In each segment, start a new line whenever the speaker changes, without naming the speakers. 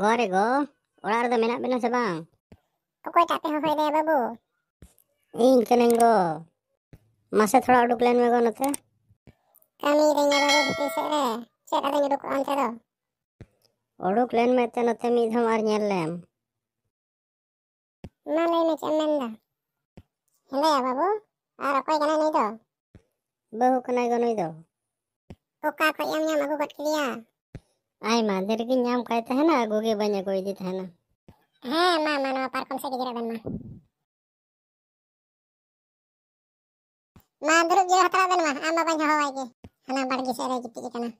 ᱜᱷᱚᱨ ᱨᱮᱜᱚ ᱚᱲᱟᱜ ᱨᱮᱫᱚ ᱢᱮᱱᱟᱜ ᱵᱮᱱᱟ ᱥᱮ ᱵᱟᱝ ᱚᱠᱚᱭᱴᱟᱜ ᱯᱮ ᱦᱚᱦᱚᱭᱮᱫᱟ ᱵᱟᱹᱵᱩ ᱤᱧ ᱠᱟᱹᱱᱟᱹᱧ ᱜᱚ ᱢᱟᱥᱮ ᱛᱷᱚᱲᱟ ᱩᱰᱩᱠ ᱞᱮᱱ ᱢᱮ ᱜᱚ ᱱᱚᱛᱮ ᱠᱟᱹᱢᱤ ᱨᱮᱧ ᱵᱟᱹᱵᱩ ᱵᱷᱤᱛᱤᱨ ᱥᱮᱫ ᱨᱮ ᱪᱮᱫ ᱟᱫᱚᱧ ᱩᱰᱩᱠᱚᱜᱼᱟ ᱚᱱᱛᱮ ᱫᱚ ᱩᱰᱩᱠ ᱞᱮᱱ ᱢᱮ ᱮᱱᱛᱮ ᱱᱚᱛᱮ ᱢᱤᱫ ᱫᱷᱟᱣ ᱟᱨ ᱧᱮᱞ ᱞᱮᱢ ᱢᱟ ᱞᱟᱹᱭ ᱢᱮ ᱪᱮᱫ ᱮᱢ ᱢᱮᱱᱫᱟ ᱦᱮᱸᱫᱟᱭᱟ ᱵᱟᱹᱵᱩ ᱟᱨ ᱚᱠᱚᱭ ᱠᱟᱱᱟᱭ ᱱᱩᱭ ᱫᱚ ᱵᱟᱹᱦᱩ ᱠᱟᱱᱟᱭ ᱜᱚ ᱱᱩᱭ ᱫᱚ ᱚᱠᱟ ᱠᱷᱚᱡ ᱮᱢ ᱧᱟᱢ ᱟᱹᱜᱩ ᱜᱚᱫ ᱠᱮᱫᱮᱭᱟ आय माधेर की नाम कहते है ना गोगे बने कोई दित है ना हाँ माँ मानो पार कम से गिरा बन माँ
माँ दुरुग गिरा हतरा बन माँ आम बन हो आई के हना बढ़ गिसे रह गिट्टी के ना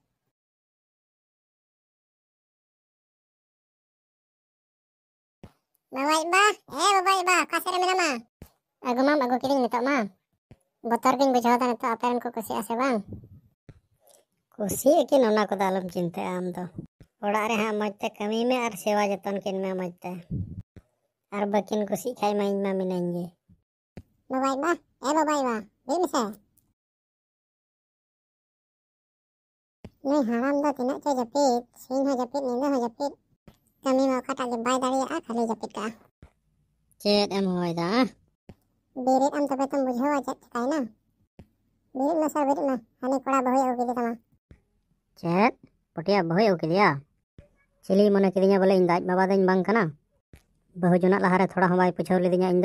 Bawa iba, eh bawa iba, kasar
Aku mam, aku kiring nih mam. Botor geng bujau tanah apa yang bang. ᱠᱩᱥᱤ ᱟᱹᱠᱤᱱ ᱚᱱᱟ ᱠᱚᱫᱚ ᱟᱞᱚᱢ ᱪᱤᱱᱛᱟᱹᱜᱼᱟ ᱟᱢ ᱫᱚ ᱚᱲᱟᱜ ᱨᱮ ᱦᱟᱸᱜ ᱢᱚᱡᱽ ᱛᱮ ᱠᱟᱹᱢᱤ ᱢᱮ ᱟᱨ ᱥᱮᱵᱟ ᱡᱚᱛᱚᱱ ᱠᱤᱱ ᱢᱮ ᱢᱚᱡᱽ ᱛᱮ ᱟᱨ ᱵᱟᱹᱠᱤᱱ ᱠᱩᱥᱤᱜ ᱠᱷᱟᱡ ᱢᱟ ᱤᱧ ᱢᱟ ᱢᱤᱱᱟᱹᱧ ᱜᱮ ᱵᱟᱵᱟᱭ ᱵᱟ ᱮ ᱵᱟᱵᱟᱭ ᱵᱟ ᱞᱟᱹᱭ ᱢᱮᱥᱮ
ᱱᱩᱭ ᱦᱟᱲᱟᱢ ᱫᱚ ᱛᱤᱱᱟᱹᱜ ᱪᱚ ᱡᱟᱹᱯᱤᱫ ᱥᱤᱧ ᱦᱚᱸ ᱡᱟᱹᱯᱤᱫ ᱧᱤᱫᱟᱹ
ᱦᱚᱸ ᱡᱟᱹᱯᱤᱫ ᱠᱟᱹᱢᱤ ᱢᱟ ᱚᱠᱟᱴᱟᱜ ᱜᱮ ᱵᱟᱭ ᱫᱟᱲᱮᱭᱟᱜᱼᱟ ᱠᱷᱟᱹᱞᱤ ᱡᱟᱹᱯᱤᱫ ᱠᱟᱜᱼᱟ ᱪᱮᱫ ᱮᱢ ᱦᱚᱦᱚᱭᱫᱟ ᱵᱮᱨᱮᱫ ᱟᱢ ᱛᱚᱵᱮ ᱛᱚᱢ ᱵᱩᱡᱷᱟᱹᱣᱟ ᱪᱮᱫ ᱪᱮᱠᱟᱭᱱᱟ ᱵᱮᱨᱮᱫ ᱢᱮᱥᱮ ᱵᱮᱨᱮᱫ ᱢᱮ ᱦᱟᱹᱱᱤ ᱠᱚᱲᱟ ᱵᱟᱹᱦᱩᱭ ᱟᱹᱜᱩ ᱠᱮᱫᱮ ᱛᱟᱢᱟ चेक पटिया बहुत ओके चिली मन कि बोले दाज बाबा दिन बांकना बहु जुना लहारे थोड़ा हम बै पुछा लिदिया इन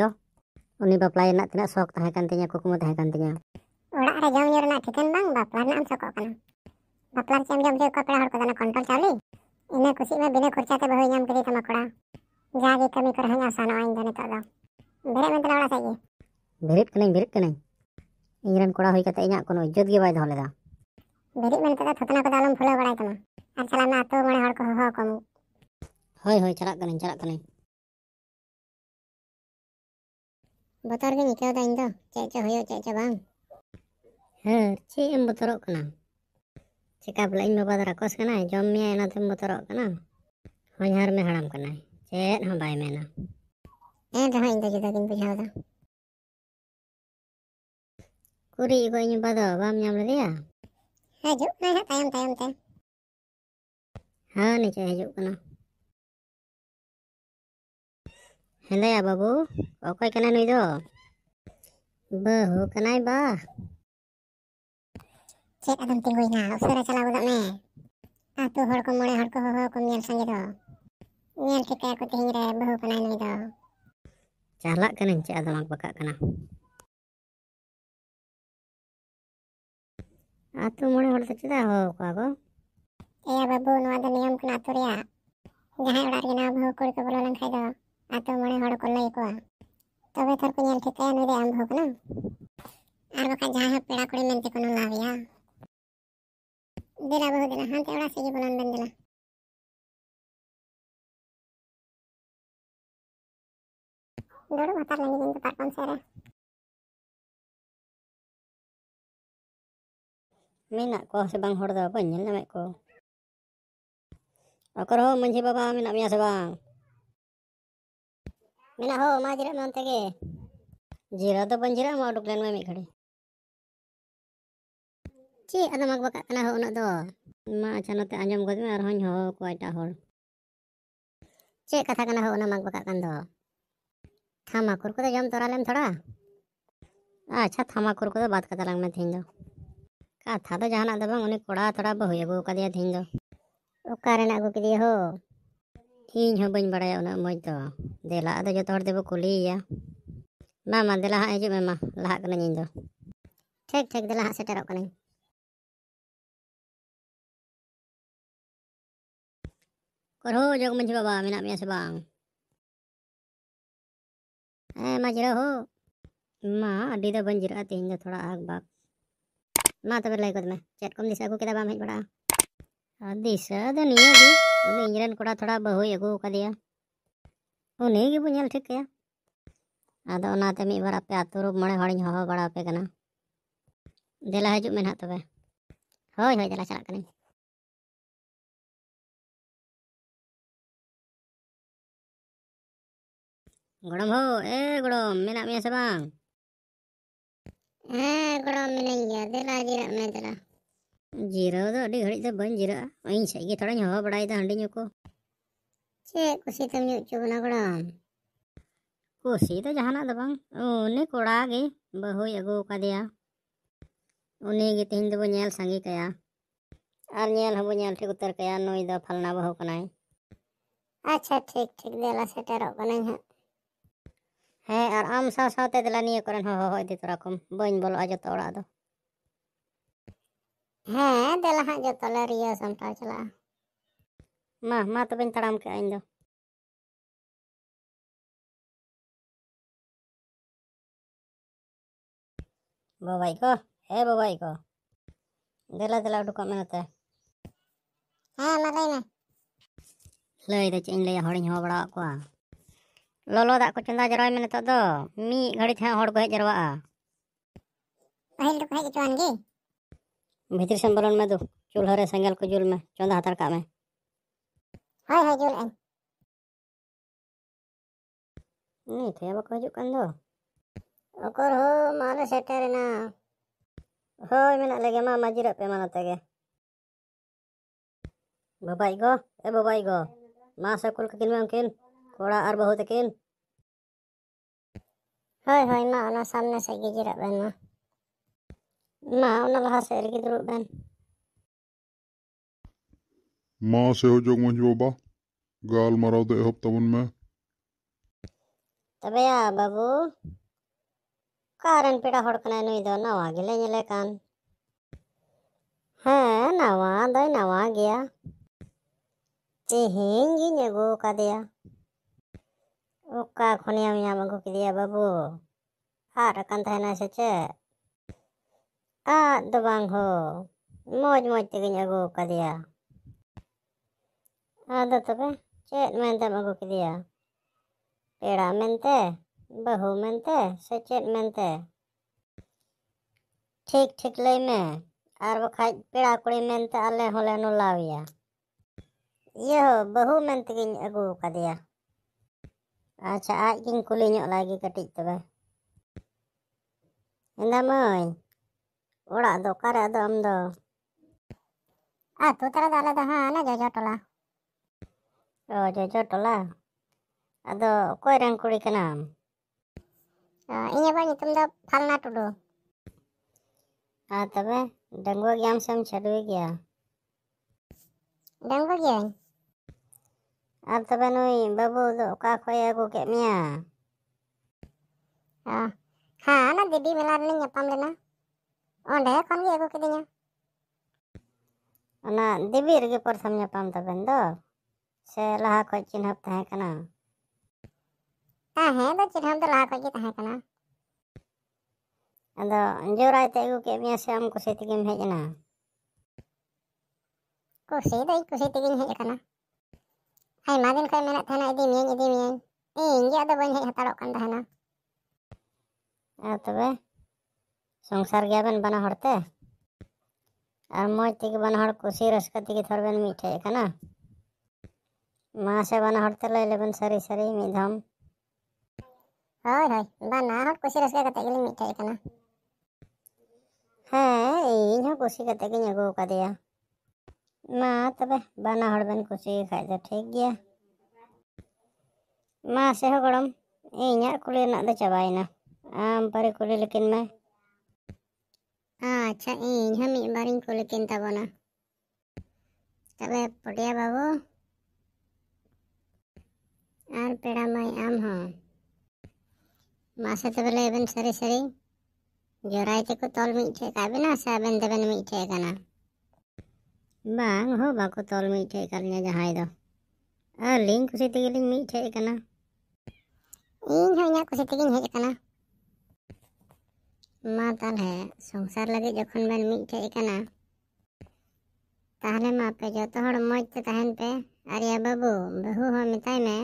उन्हीं बापलाये तीन शौक तहकन तीन कुकुम तहकन तीन बिरीद कड़ा होते इज्जत बै दौलेगा ᱵᱮᱨᱮᱫ ᱢᱮᱱ ᱛᱮᱫᱚ ᱛᱷᱚᱛᱱᱟ ᱠᱚᱫᱚ ᱟᱞᱚᱢ ᱯᱷᱩᱞᱟᱹᱣ ᱵᱟᱲᱟᱭ ᱛᱟᱢᱟ ᱟᱨ ᱪᱟᱞᱟᱜ ᱢᱮ ᱟᱛᱳ ᱢᱚᱬᱮ ᱦᱚᱲ ᱠᱚ ᱦᱚᱦᱚ ᱟᱠᱚᱢ
ᱦᱳᱭ ᱦᱳᱭ ᱪᱟᱞᱟᱜ ᱠᱟᱹᱱᱟᱹᱧ ᱪᱟᱞᱟᱜ ᱠᱟᱹᱱᱟᱹᱧ
ᱵᱚᱛᱚᱨ ᱜᱮᱧ ᱟᱹᱭᱠᱟᱹᱣ ᱮᱫᱟ ᱤᱧ ᱫᱚ ᱪᱮᱫ ᱪᱚ ᱦᱩᱭᱩᱜ ᱪᱮᱫ ᱪᱚ ᱵᱟᱝ ᱦᱮᱸ ᱪᱮᱫ ᱮᱢ ᱵᱚᱛᱚᱨᱚᱜ ᱠᱟᱱᱟ ᱪᱮᱠᱟ ᱵᱚᱞᱮ ᱤᱧ ᱵᱟᱵᱟ ᱫᱚ ᱨᱟᱠᱚᱥ ᱠᱟᱱᱟᱭ ᱡᱚᱢ ᱢᱮᱭᱟᱭ ᱚᱱᱟᱛᱮᱢ ᱵᱚᱛᱚᱨᱚᱜ ᱠᱟᱱᱟ ᱦᱚᱧᱦᱟᱨ ᱢᱮ ᱦᱟᱲᱟᱢ ᱠᱟᱱᱟᱭ ᱪᱮᱫ ᱦᱚᱸ ᱵᱟᱭ ᱢᱮᱱᱟ ᱮᱱ ᱨᱮᱦᱚᱸ ᱤᱧ ᱫᱚ ᱡᱩᱫᱟᱹ ᱜᱤᱧ ᱵᱩᱡᱷᱟᱹᱣ ᱮᱫᱟ ᱠᱩᱨᱤ ᱜᱚ ᱤᱧ ᱵᱟᱵᱟ ᱫᱚ ᱵᱟᱢ ᱧᱟᱢ
ᱞᱮᱫᱮᱭᱟ ayo Hendai ya babu, kok ayo
kena nuido? Bahu kena iba. Cek adam tinggu ina, usura cala uzak me. Atu ah, horko mole horko hoho ko miel sang gitu. Miel kita aku tinggi re, bahu kena nuido. Cala
kena cek adam aku kena.
ᱟᱛᱳ ᱢᱚᱬᱮ ᱦᱚᱲ ᱫᱚ ᱪᱮᱫᱟᱜ ᱦᱚᱦᱚ ᱠᱚᱣᱟ ᱠᱚ ᱮᱭᱟ ᱵᱟᱹᱵᱩ ᱱᱚᱣᱟ ᱫᱚ ᱱᱤᱭᱚᱢ ᱠᱟᱱᱟ ᱟᱛᱳ ᱨᱮᱭᱟᱜ ᱡᱟᱦᱟᱸᱭ ᱚᱲᱟᱜ ᱨᱮᱜᱮ ᱱᱟᱣᱟ ᱵᱟᱹᱦᱩ ᱠᱩᱲᱤ ᱠᱚ ᱵᱚᱞᱚ ᱞᱮᱱᱠᱷᱟᱡ ᱫᱚ ᱟᱛᱳ ᱢᱚᱬᱮ ᱦᱚᱲ ᱠᱚ ᱞᱟᱹᱭ ᱟᱠᱚᱣᱟ
ᱤᱧ ᱫᱚ ᱯᱟᱨᱠᱚᱢ ᱥᱮᱫ
ᱵᱟᱵᱟ ᱢᱮᱱᱟᱜ ᱠᱚᱣᱟ ᱥᱮ ᱵᱟᱝ ᱦᱚᱲ ᱫᱚ ᱵᱟᱹᱧ ᱧᱮᱞ ᱧᱟᱢᱮᱫ ᱠᱚ ᱚᱠᱚᱭ ᱨᱮᱦᱚᱸ ᱢᱟᱹᱡᱷᱤ ᱵᱟᱵᱟ ᱢᱮᱱᱟᱜ ᱢᱮᱭᱟ ᱥᱮ ᱵᱟᱝ ᱢᱮᱱᱟᱜ ᱦᱳ ᱢᱟ ᱡᱤᱨᱟᱹᱜ ᱢᱮ ᱚᱱᱛᱮ ᱜᱮ ᱡᱤᱨᱟᱹᱣ ᱫᱚ ᱵᱟᱹᱧ ᱡᱤᱨᱟᱹᱜᱼᱟ ᱩᱰᱩᱠ ᱞᱮᱱ ᱢᱮ ᱢᱤᱫ ᱜᱷᱟᱹᱲᱤᱡ ᱪᱮᱫ ᱟᱫᱚᱢ ᱞᱟᱹᱭᱮᱫ ᱠᱟᱱ ᱵᱟᱹᱧ ᱧᱮᱞ ᱧᱟᱢᱮᱫ ᱠᱚ ᱦᱚᱲ ᱫᱚ ᱩᱰᱩᱠ ᱞᱮᱱ ᱢᱮ ᱢᱤᱫ ᱜᱷᱟᱹᱲᱤᱡ ᱢᱟ ᱟᱹᱰᱤ ᱫᱚ ᱵᱟᱹᱧ ᱡᱤᱨᱟᱹᱜᱼᱟ ᱛᱮᱦᱮᱧ ᱫᱚ ᱛᱷᱚᱲᱟ ᱟᱜᱽ ᱵᱟᱠ ಮಾತು ಬರಲಾಯ್ಕೋದ್ಮೆ ಚೇರ್ಕೊಂಡು ದಿಸಾಗು ಕಿದ ಬಾಮ ಹಿಡ್ಬೇಡ ದಿಸದ ನೀಗಿ ಒಂದು ಇಂಜಿನ್ ಕೂಡ ಥೋಡ ಬಹು ಎಗು ಕದಿಯ ᱩᱱ ᱱᱤᱭᱟᱹᱜᱮ ᱵᱚ ᱧᱮᱞ ᱴᱷᱤᱠᱟᱹᱭᱟ ᱟᱫᱚ ᱚᱱᱟᱛᱮ ᱢᱤᱫ ᱵᱟᱨ ᱟᱯᱮ ᱟᱛᱳ ᱨᱮ ᱢᱚᱬᱮ ᱦᱚᱲᱤᱧ ᱦᱚᱦᱚ ᱵᱟᱲᱟ ᱟᱯᱮ ᱠᱟᱱᱟ ᱫᱮᱞᱟ ᱦᱤᱡᱩᱜ ᱢᱮ ᱱᱟᱦᱟᱜ ᱛᱚᱵᱮ ᱦᱳᱭ ᱦᱳᱭ ᱫᱮᱞᱟ ᱪᱟᱞᱟᱜ ᱠᱟᱹᱱᱟᱹᱧ
ᱜᱚᱲᱚᱢ ᱦᱳ ᱮ ᱜᱚᱲᱚᱢ
ᱢᱮᱱᱟᱜ ᱢᱮᱭᱟ ᱥᱮ ᱵᱟᱝ ᱜᱚᱲᱚᱢ ᱢᱤᱱᱟᱹᱧ ᱜᱮᱭᱟ ᱫᱮᱞᱟ ᱡᱤᱨᱟᱹᱜ ᱢᱮ ᱫᱮᱞᱟ ᱡᱤᱨᱟᱹᱣ ᱫᱚ ᱟᱹᱰᱤ ᱜᱷᱟᱹᱲᱤᱡ ᱫᱚ ᱵᱟᱹᱧ ᱡᱤᱨᱟᱹᱜᱼᱟ ᱤᱧ ᱥᱮᱫ ᱜᱮ ᱛᱷᱚᱲᱟᱧ ᱦᱚᱦᱚ ᱵᱟᱲᱟᱭᱮᱫᱟ ᱦᱟᱺᱰᱤ ᱧᱩ ᱠᱚ ᱪᱮᱫ ᱠᱩᱥᱤᱛᱮᱢ ᱧᱩ ᱦᱚᱪᱚ ᱵᱚᱱᱟ ᱜᱚᱲᱚᱢ ᱠᱩᱥᱤ ᱫᱚ ᱡᱟᱦᱟᱱᱟᱜ ᱫᱚ ᱵᱟᱝ ᱩᱱᱤ ᱠᱚᱲᱟ ᱜᱮ ᱵᱟᱹᱦᱩᱭ ᱟᱹᱜᱩ ᱟᱠᱟᱫᱮᱭᱟ ᱩᱱᱤ ᱜᱮ ᱛᱮᱦᱮᱧ ᱫᱚᱵᱚ ᱧᱮᱞ ᱥᱟᱸᱜᱮ ᱠᱟᱭᱟ ᱟᱨ ᱧᱮᱞ ᱦᱚᱸᱵᱚ ᱧᱮᱞ ᱴᱷᱤᱠ ᱩᱛᱟᱹᱨ ᱠᱟᱭᱟ ᱱᱩᱭ ᱫᱚ ᱯᱷᱟᱞᱱᱟ ᱵᱟᱹᱦᱩ ᱠᱟᱱᱟᱭ ᱟᱪᱪᱷᱟ ᱴᱷᱤᱠ ᱴᱷᱤᱠ ᱫᱮᱞᱟ ᱥᱮᱴᱮᱨᱚᱜ ᱠᱟᱹᱱᱟᱹᱧ ᱦᱟᱸᱜ ᱦᱮᱸ ᱟᱨ ᱟᱢ ᱥᱟᱶ ᱥᱟᱶᱛᱮ ᱫᱮᱞᱟ ᱱᱤᱭᱟᱹ ᱠᱚᱨᱮᱱ ᱦᱚᱸ ᱦᱚᱦᱚ ᱤᱫᱤ ᱛᱚᱨᱟ ᱠᱚᱢ ᱵᱟᱹᱧ ᱵᱚᱞᱚᱜᱼᱟ ᱡᱚᱛᱚ ᱚᱲᱟᱜ ᱫᱚ ᱦᱮᱸ ᱫᱮᱞᱟ ᱦᱟᱸᱜ ᱡᱚᱛᱚ ᱞᱮ ᱨᱤᱭᱟᱹ ᱥᱟᱢᱴᱟᱣ ᱪᱟᱞᱟᱜᱼᱟ ᱢᱟ ᱢᱟ
ᱛᱚᱵᱮᱧ ᱛᱟᱲᱟᱢ ᱠᱮᱜᱼᱟ ᱤᱧ ᱫᱚ बाबाई को हे बाबाई को
दिला दिला उठको में होता है हाँ मैं लाइन में लाई तो चेंज ले हड़िंग हो बड़ा को ᱞᱚᱞᱚ ᱫᱟᱜ ᱠᱚ ᱪᱚᱸᱫᱟ ᱡᱟᱨᱣᱟᱭ ᱢᱮ ᱱᱤᱛᱚᱜ ᱫᱚ ᱢᱤᱫ ᱜᱷᱟᱹᱲᱤᱡ ᱦᱟᱸᱜ ᱦᱚᱲ ᱠᱚ ᱦᱮᱡ ᱡᱟᱨᱣᱟᱜᱼᱟ ᱯᱟᱹᱦᱤᱞ ᱫᱚᱠᱚ ᱦᱮᱡ ᱦᱚᱪᱚᱣᱟᱱ ᱜᱮ ᱵᱷᱤᱛᱤᱨ ᱥᱮᱱ ᱵᱚᱞᱚᱱ ᱢᱮ ᱫᱚ ᱪᱩᱞᱦᱟᱹ ᱨᱮ ᱥᱮᱸᱜᱮᱞ ᱠᱚ ᱡᱩᱞ ᱢᱮ ᱪᱚᱸᱫᱟ ᱦᱟᱛᱟᱲ ᱠᱟᱜ ᱢᱮ ᱦᱳᱭ ᱦᱳᱭ ᱡᱩᱞ ᱟᱹᱧ ᱱᱤᱛ ᱦᱮᱸ ᱵᱟᱠᱚ ᱦᱤᱡᱩᱜ ᱠᱟᱱ ᱫᱚ ᱚᱠᱚᱨ ᱦᱚ ᱢᱟᱞᱮ ᱥᱮᱴᱮᱨᱮᱱᱟ ᱦᱳᱭ ᱢᱮᱱᱟᱜ ᱞᱮᱜᱮ ᱢᱟ ᱢᱟᱹᱡᱤᱨᱟᱜ ᱯᱮ ᱢᱟ ᱱᱚᱛᱮ ᱜᱮ ᱵᱟᱵᱟᱭ ᱜᱚ ᱮ ᱵᱟᱵᱟᱭ ᱜᱚ ᱢᱟ ᱥᱮ ᱠᱩᱞ ᱠᱟᱹᱠᱤᱱ ᱢᱮ ᱩᱱᱠᱤᱱ थोड़ा और बहुत अकेल हाय हाय ना ना सामने से गिजी रहा बैन ना ना ना लहा से रिकी दुरू बैन
माँ से हो जोग मुझ बोबा गाल मराव दे हब तबुन में
तबे या बाबू कारण पिटा होड़कने नु इदो ना वागिले निले कान है ना वा दई ना वा गया तेहेंगी ने गो का दिया उका खुनिया मियां में घुक दिया बाबू आ हाँ, रकन था ना सच आ दबांग हो मौज मौज तक नगो कर दिया आ दो तो चेत में तो मगो कर दिया पेड़ा में तो बहु में तो सचेत में तो ठीक ठीक ले में आर वो खाई पेड़ा कुड़ी में तो अल्ले होले नुलाविया यह बहु में तक नगो कर दिया ᱟᱪᱪᱷᱟ ᱟᱡ ᱜᱤᱧ ᱠᱩᱞᱤ ᱧᱚᱜ ᱞᱟᱭᱜᱮ ᱠᱟᱹᱴᱤᱡ ᱛᱚᱵᱮ ᱮᱸᱫᱟ ᱢᱟᱹᱭ ᱚᱲᱟᱜ ᱫᱚ ᱚᱠᱟᱨᱮ ᱟᱫᱚ ᱟᱢ ᱫᱚ ᱟᱛᱳ ᱛᱟᱞᱟ ᱫᱚ ᱟᱞᱮ ᱫᱚ ᱦᱟᱸᱜ ᱚᱱᱟ ᱡᱚᱡᱚ ᱴᱚᱞᱟ ᱚ ᱡᱚᱡᱚ ᱴᱚᱞᱟ ᱟᱫᱚ ᱚᱠᱚᱭ ᱨᱮᱱ ᱠᱩᱲᱤ ᱠᱟᱱᱟᱢ ᱤᱧ ᱟᱵᱟ ᱧᱩᱛᱩᱢ ᱫᱚ ᱯᱷᱟᱞᱱᱟ ᱴᱩᱰᱩ ᱟᱨ ᱛᱚᱵᱮ ᱰᱟᱺᱜᱩᱣᱟᱹ ᱜᱮᱭᱟᱢ ᱥᱮᱢ ᱪᱷᱟᱹᱰᱣᱤ ᱜᱮᱭᱟ ᱰᱟᱺᱜᱩᱣᱟᱹ ᱜᱤᱭᱟᱹᱧ आप तो बनुई बाबू तो का खोया को के मिया आ हां ना दीदी मिला नहीं पाम लेना ओंडे कौन के को के दिया अना दीदी रे पर समझ पाम तो बन से लहा को चिन्ह पता है कना ता है तो चिन्ह तो लहा को के ता है कना अंद जोराय ते को के मिया से हम को से तिगे में हेजना कुसी दई कुसी ᱟᱭᱢᱟ ᱫᱤᱱ ᱠᱷᱚᱱ ᱢᱮᱱᱮᱫ ᱛᱟᱦᱮᱱᱟ ᱤᱫᱤ ᱢᱤᱭᱟᱹᱧ ᱤᱫᱤ ᱢᱤᱭᱟᱹᱧ ᱤᱧ ᱜᱮ ᱟᱫᱚ ᱵᱟᱹᱧ ᱦᱮᱡ ᱦᱟᱛᱟᱲᱚᱜ ᱠᱟᱱ ᱛᱟᱦᱮᱱᱟ ᱟᱨ ᱛᱚᱵᱮ ᱥᱚᱝᱥᱟᱨ ᱜᱮᱭᱟᱵᱮᱱ ᱵᱟᱱᱟ ᱦᱚᱲ ᱛᱮ ᱟᱨ ᱢᱚᱡᱽ ᱛᱮᱜᱮ ᱵᱟᱱᱟ ᱦᱚᱲ ᱠᱩᱥᱤ ᱨᱟᱹᱥᱠᱟᱹ ᱛᱮᱜᱮ ᱛᱷᱚᱲ ᱵᱮᱱ ᱢᱤᱫᱴᱷᱮᱡ ᱠᱟᱱᱟ ᱢᱟ ᱥᱮ ᱵᱟᱱᱟ ᱦᱚᱲ ᱛᱮ ᱞᱟᱹᱭ ᱞᱮᱵᱮᱱ ᱥᱟᱹᱨᱤ ᱥᱟᱹᱨᱤ ᱢᱤᱫ ᱫᱷᱟᱣ ᱦᱳᱭ ᱦᱳᱭ ᱵᱟᱱᱟ ᱦᱚᱲ ᱠᱩᱥᱤ ᱨᱟᱹᱥᱠᱟᱹ ᱠᱟᱛᱮ ᱜᱮᱞᱤᱧ ᱢᱤᱫᱴᱷᱮᱡ ᱠᱟᱱᱟ ᱦᱮᱸ ᱤᱧ ᱦᱚᱸ ᱠᱩᱥᱤ ᱠᱟᱛᱮ ᱜᱤᱧ ᱟᱹᱜᱩ ᱟᱠᱟᱫᱮᱭᱟ माँ तब बना बन कुछ खाए ठीक गया माँ से गड़म इं कुली चाबाइना आम परी कुली लेकिन मैं अच्छा इं हम एक बार कुली तबना तब पटिया बाबू और पेड़ा माई आम हाँ मासे तब लेबन सरी सरी जोरा तल मिटे का बिना साबन तबन मिटे का ना बांग हो बाको तोल मीठे करने जहाँ दो आर लिंग कुछ तो ये लिंग मीठे करना इन हो इन्हें कुछ तो किन है करना माता है संसार लगे जोखन बन मीठे करना ताहले माँ जो तो हर मौज तो ताहन पे अरे बाबू बहु हो मिताई में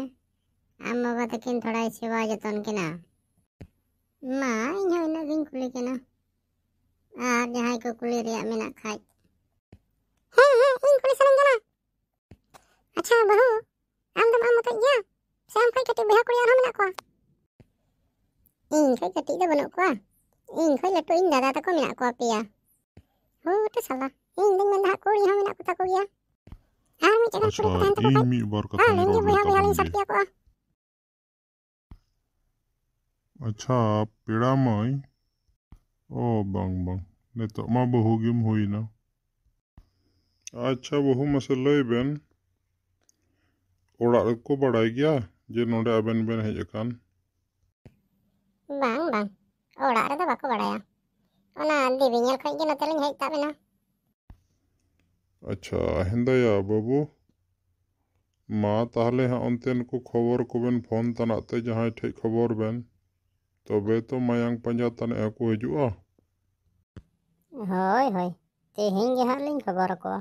आम बाबा तो किन थोड़ा इसी वाज तो उनके ना माँ इन्हें इन्हें लिंग कुली करना आर जहाँ को कुली रिया मिना खाई हाँ हाँ इन पुलिस वालों जाना अच्छा बहू
आम दम आम मत गया से हम कोई कटी बहा कुड़ी और हम ना को
इन कोई कटी तो बनो को इन कोई लटो इन दादा तक मिला को पिया हो तो साला इन दिन मंदा कुड़ी हम ना को तक गया
ᱟᱨ ᱢᱤᱫ ᱡᱟᱭᱜᱟ ᱠᱚᱨᱮ ᱛᱟᱦᱮᱱ ᱛᱟᱠᱚ
ᱠᱷᱟᱡ ᱤᱧ ᱵᱟᱨ ᱠᱟᱛᱷᱟ ᱤᱧ ᱨᱚᱲ ᱵᱚᱭᱦᱟ ᱵᱚᱭᱦᱟ ᱞᱤᱧ ᱥᱟᱯᱤᱭᱟ
ᱠᱚᱜᱼᱟ ᱟᱪᱪᱷᱟ ᱯᱮᱲᱟ ᱢᱟᱹᱭ ᱚ ᱵᱟᱝ ᱵᱟᱝ ᱱᱤᱛᱚᱜ ᱢᱟ ᱵᱟᱹᱦᱩ ᱜᱮᱢ ᱦᱩᱭᱱᱟ átjáfum að sér laubin ᱚᱲᱟᱜ ᱨᱮᱠᱚ ᱵᱟᱲᱟᱭ ᱜᱮᱭᱟ ᱡᱮ ᱱᱚᱰᱮ ᱟᱵᱮᱱ ᱵᱮᱱ ᱦᱮᱡ ᱟᱠᱟᱱ
ᱵᱟᱝ ᱵᱟᱝ ᱚᱲᱟᱜ ᱨᱮᱫᱚ ᱵᱟᱠᱚ ᱵᱟᱲᱟᱭᱟ ᱚᱱᱟ ᱫᱤᱵᱤᱧᱮᱞ ᱠᱷᱚᱡ ᱜᱮ ᱱᱚᱛᱮ ᱞᱤᱧ ᱦᱮᱡ ᱛᱟᱵᱮᱱᱟ
ᱟᱪᱪᱷᱟ ᱦᱮᱸᱫᱟᱭᱟ ᱵᱟᱹᱵᱩ ᱢᱟ ᱛᱟᱦᱞᱮ ᱦᱟᱸᱜ ᱚᱱᱛᱮᱱ ᱠᱚ ᱠᱷᱚᱵᱚᱨ ᱠᱚᱵᱮᱱ ᱯᱷᱳᱱ ᱛᱟᱱᱟᱜ ᱛᱮ ᱡᱟᱦᱟᱸᱭ ᱴᱷᱮᱡ ᱠᱷᱚᱵᱚᱨ ᱵᱮᱱ ᱛᱚᱵᱮ ᱛᱚ ᱢᱟᱭᱟᱝ ᱯᱟᱸᱡᱟ ᱛᱟᱱᱟᱜ ᱦᱚᱸᱠᱚ ᱦᱤᱡᱩᱜᱼᱟ
ᱦᱳᱭ ᱦᱳᱭ ᱛᱮᱦᱮᱧ ᱜᱮ ᱦᱟᱸᱜ ᱞᱤᱧ ᱠᱷᱚᱵᱚᱨ ᱟᱠᱚᱣᱟ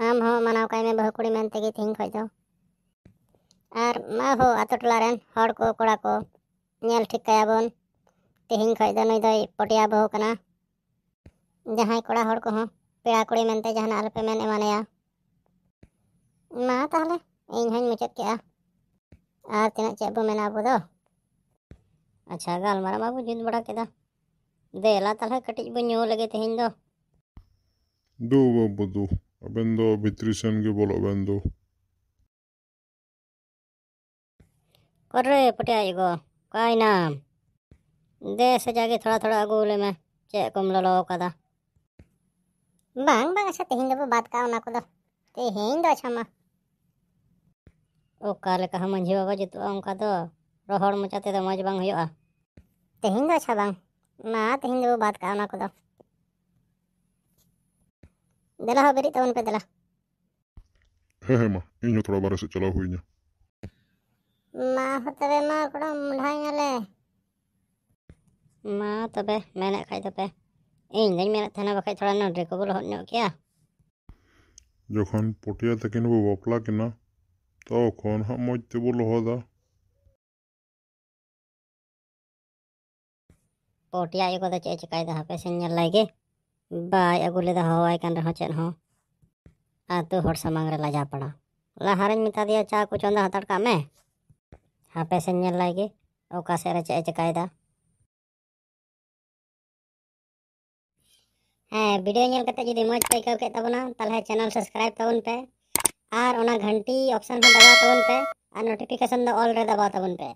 आम हो मानव कई में बहुत कुड़ी मेहनत की थिंग खोजो और मैं हो आतो टला रहन हॉर्ड को कोड़ा को नियल ठीक कया बोन तिहिंग खोज दो नहीं तो पटिया बहु कना जहाँ कोड़ा हॉर्ड को हो पेड़ा कुड़ी मेहनत जहाँ नाल पे निमाने या मैं तो इन हैं मुचक क्या आर तीना चेबो में ना बुदो अच्छा गाल मरा मारू जिंद बड़ा किधा
दो Avendo Vitrisanghi Bolo Avendo.
करे पटियाई को काय नाम दे से जाके थोड़ा थोड़ा अगोले में चे कम ललो कदा बांग बांग अच्छा ते हिंदो बात का ना को दो ते हिंदो अच्छा मा ओ काले कहा मंझी बाबा जी तो उनका तो रोहड़ मचाते तो मज बांग हुआ ते हिंदो अच्छा बांग मा ते हिंदो बात का ना को दो ᱫᱮᱞᱟ ᱦᱚᱸ ᱵᱮᱨᱮᱫ ᱛᱟᱵᱚᱱ ᱯᱮ ᱫᱮᱞᱟ
ᱦᱮᱸ ᱦᱮᱸ ᱢᱟ ᱤᱧ ᱦᱚᱸ ᱛᱷᱚᱲᱟ ᱵᱟᱨᱦᱮ ᱥᱮᱫ ᱪᱟᱞᱟᱣ ᱦᱩᱭ ᱤᱧᱟ
ᱢᱟ ᱦᱚᱸ ᱛᱚᱵᱮ ᱢᱟ ᱠᱚᱲᱟ ᱢᱚᱸᱰᱷᱟᱧᱟᱞᱮ ᱢᱟ ᱛᱚᱵᱮ ᱢᱮᱱᱮᱫ ᱠᱷᱟᱡ ᱫᱚᱯᱮ ᱤᱧ ᱫᱚᱧ ᱢᱮᱱᱮᱫ ᱛᱟᱦᱮᱱᱟ ᱵᱟᱠᱷᱟᱡ ᱛᱷᱚᱲᱟ ᱱᱚᱰᱨᱤ ᱠᱚᱵᱚ ᱞᱚᱦᱚᱫ ᱧᱚᱜ ᱠᱮᱭᱟ
ᱡᱚᱠᱷᱚᱱ ᱯᱚᱴᱤᱭᱟ ᱛᱟᱹᱠᱤᱱ ᱵᱚ ᱵᱟᱯᱞᱟ ᱠᱤᱱᱟ ᱛᱚᱠᱷᱚᱱ ᱦᱟᱸᱜ ᱢᱚᱡᱽ ᱛᱮᱵᱚ ᱞᱚᱦᱚᱫᱟ
पोटिया को तो चेक चिकाई दा पे सिंगल लागे बै अगुले हवाईकान रहे चेह आतुर सामांग लाजा पड़ा लहारे मता दिए चा को चंदा हतार का में हापे से निल लगे ओका से चे चेकायदा हाँ भिडियो नल जी मज़ पे अकना तेल चैनल सब्सक्राइब तबन पे और घंटी ऑप्शन दबाव तबन पे और नोटिफिकेशन ऑलरे
दबाव तबन पे